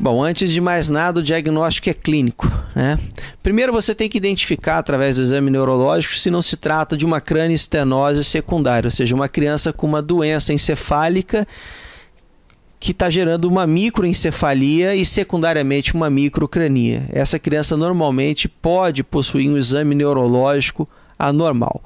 Bom, antes de mais nada, o diagnóstico é clínico. Né? Primeiro você tem que identificar através do exame neurológico se não se trata de uma cranistenose secundária, ou seja, uma criança com uma doença encefálica que está gerando uma microencefalia e secundariamente uma microcrania. Essa criança normalmente pode possuir um exame neurológico anormal.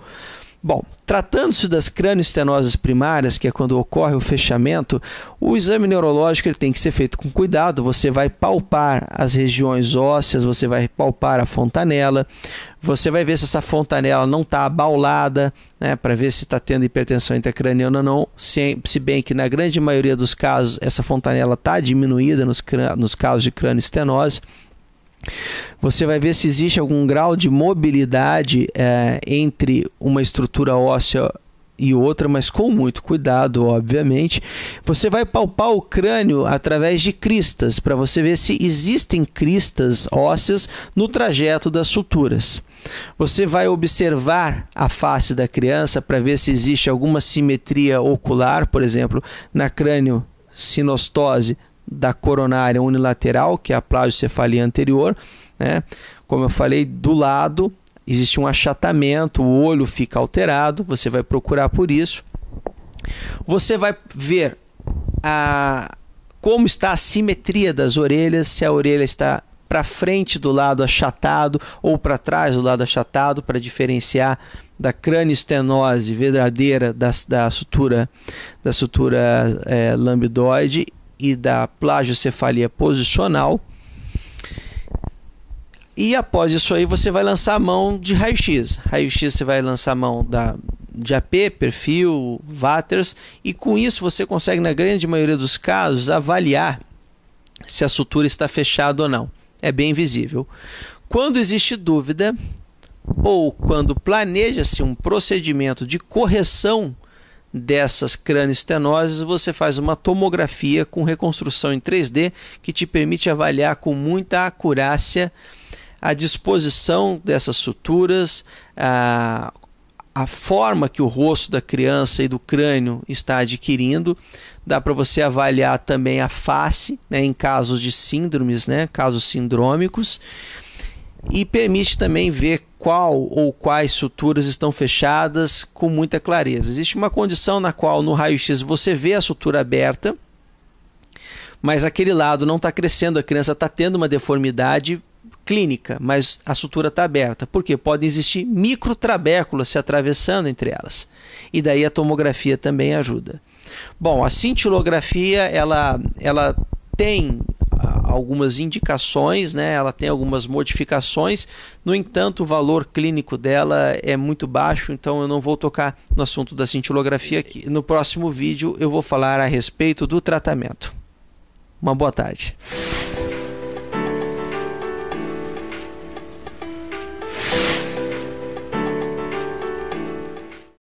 Bom, tratando-se das crânioestenoses primárias, que é quando ocorre o fechamento, o exame neurológico ele tem que ser feito com cuidado. Você vai palpar as regiões ósseas, você vai palpar a fontanela, você vai ver se essa fontanela não está abaulada, né, para ver se está tendo hipertensão intracraniana ou não. Se, é, se, bem que na grande maioria dos casos essa fontanela está diminuída nos, nos casos de crânioestenose, você vai ver se existe algum grau de mobilidade é, entre uma estrutura óssea e outra, mas com muito cuidado, obviamente. Você vai palpar o crânio através de cristas para você ver se existem cristas ósseas no trajeto das suturas. Você vai observar a face da criança para ver se existe alguma simetria ocular, por exemplo, na crânio sinostose da coronária unilateral, que é a plagiocefalia anterior, né? Como eu falei, do lado existe um achatamento, o olho fica alterado, você vai procurar por isso. Você vai ver a como está a simetria das orelhas, se a orelha está para frente do lado achatado ou para trás do lado achatado, para diferenciar da craniostenose verdadeira da, da sutura da sutura é, e da plagiocefalia posicional. E após isso aí você vai lançar a mão de raio-x. Raio-x você vai lançar a mão da, de AP, perfil, waters, e com isso você consegue, na grande maioria dos casos, avaliar se a sutura está fechada ou não. É bem visível. Quando existe dúvida ou quando planeja-se um procedimento de correção dessas crânioestenoses, você faz uma tomografia com reconstrução em 3D que te permite avaliar com muita acurácia a disposição dessas suturas, a, a forma que o rosto da criança e do crânio está adquirindo. Dá para você avaliar também a face, né, em casos de síndromes, né, casos sindrômicos e permite também ver qual ou quais suturas estão fechadas com muita clareza. Existe uma condição na qual no raio-x você vê a sutura aberta, mas aquele lado não está crescendo, a criança está tendo uma deformidade clínica, mas a sutura está aberta. porque Podem existir microtrabéculas se atravessando entre elas. E daí a tomografia também ajuda. Bom, a cintilografia ela, ela tem algumas indicações, né? ela tem algumas modificações, no entanto, o valor clínico dela é muito baixo, então eu não vou tocar no assunto da cintilografia aqui. No próximo vídeo eu vou falar a respeito do tratamento. Uma boa tarde.